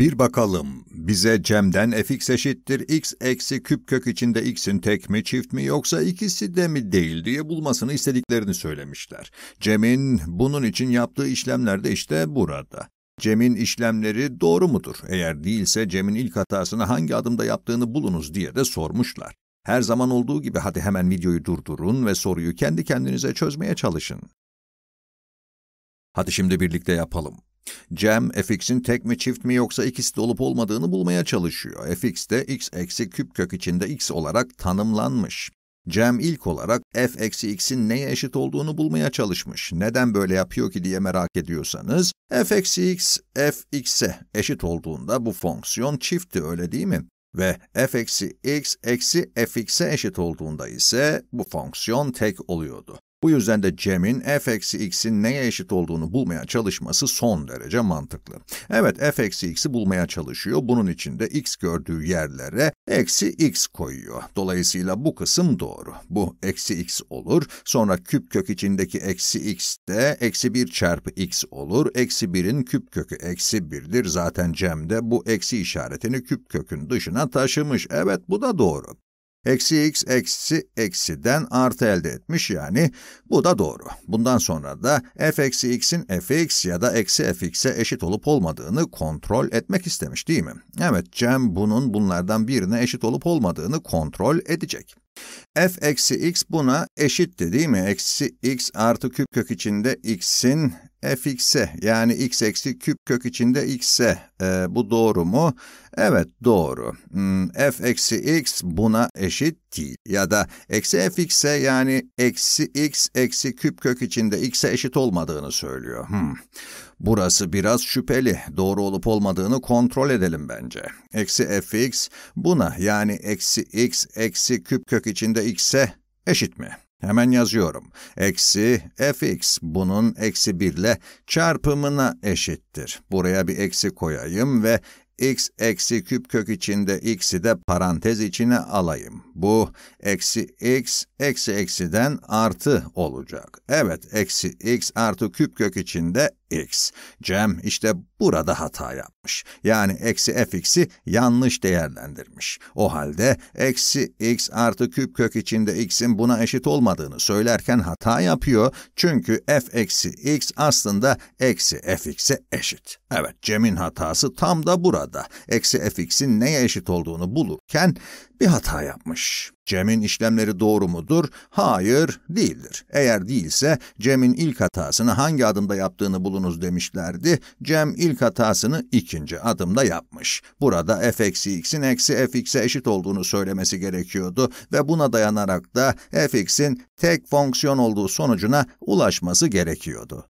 Bir bakalım bize Cem'den fx eşittir x eksi küp kök içinde x'in tek mi çift mi yoksa ikisi de mi değil diye bulmasını istediklerini söylemişler. Cem'in bunun için yaptığı işlemler de işte burada. Cem'in işlemleri doğru mudur? Eğer değilse Cem'in ilk hatasını hangi adımda yaptığını bulunuz diye de sormuşlar. Her zaman olduğu gibi hadi hemen videoyu durdurun ve soruyu kendi kendinize çözmeye çalışın. Hadi şimdi birlikte yapalım. Cem, fx'in tek mi çift mi yoksa ikisi de olup olmadığını bulmaya çalışıyor. fx de x eksi küp kök içinde x olarak tanımlanmış. Cem ilk olarak f eksi x'in neye eşit olduğunu bulmaya çalışmış. Neden böyle yapıyor ki diye merak ediyorsanız, f eksi x, f x'e eşit olduğunda bu fonksiyon çiftti öyle değil mi? Ve f eksi x eksi f x'e eşit olduğunda ise bu fonksiyon tek oluyordu. Bu yüzden de Cem'in f-x'in neye eşit olduğunu bulmaya çalışması son derece mantıklı. Evet f-x'i bulmaya çalışıyor. Bunun için de x gördüğü yerlere eksi x koyuyor. Dolayısıyla bu kısım doğru. Bu eksi x olur. Sonra küp kök içindeki eksi x de eksi 1 çarpı x olur. Eksi 1'in küp kökü eksi 1'dir. Zaten Cem de bu eksi işaretini küp kökün dışına taşımış. Evet bu da doğru. Eksi x eksi eksiden artı elde etmiş yani bu da doğru. Bundan sonra da f eksi x'in fx ya da eksi fx'e eşit olup olmadığını kontrol etmek istemiş değil mi? Evet Cem bunun bunlardan birine eşit olup olmadığını kontrol edecek. f eksi x buna eşitti değil mi? Eksi x artı küp kök içinde x'in fx'e yani x eksi küp kök içinde x'e e, bu doğru mu? Evet doğru. Hmm, f eksi x buna eşit değil. Ya da eksi fx'e yani eksi x eksi küp kök içinde x'e eşit olmadığını söylüyor. Hmm. Burası biraz şüpheli. Doğru olup olmadığını kontrol edelim bence. Eksi fx buna yani eksi x eksi küp kök içinde x'e eşit mi? Hemen yazıyorum. Eksi fx bunun eksi 1 ile çarpımına eşittir. Buraya bir eksi koyayım ve x eksi küp kök içinde x'i de parantez içine alayım. Bu eksi x eksi eksiden artı olacak. Evet eksi x artı küp kök içinde x. Cem işte burada hata yapmış. Yani eksi fx'i yanlış değerlendirmiş. O halde eksi x artı küp kök içinde x'in buna eşit olmadığını söylerken hata yapıyor. Çünkü f eksi x aslında eksi fx'e eşit. Evet Cem'in hatası tam da burada. Eksi fx'in neye eşit olduğunu bulurken bir hata yapmış. Cem'in işlemleri doğru mudur? Hayır, değildir. Eğer değilse Cem'in ilk hatasını hangi adımda yaptığını bulunuz demişlerdi. Cem ilk hatasını ikinci adımda yapmış. Burada f x'in eksi f eşit olduğunu söylemesi gerekiyordu ve buna dayanarak da f x'in tek fonksiyon olduğu sonucuna ulaşması gerekiyordu.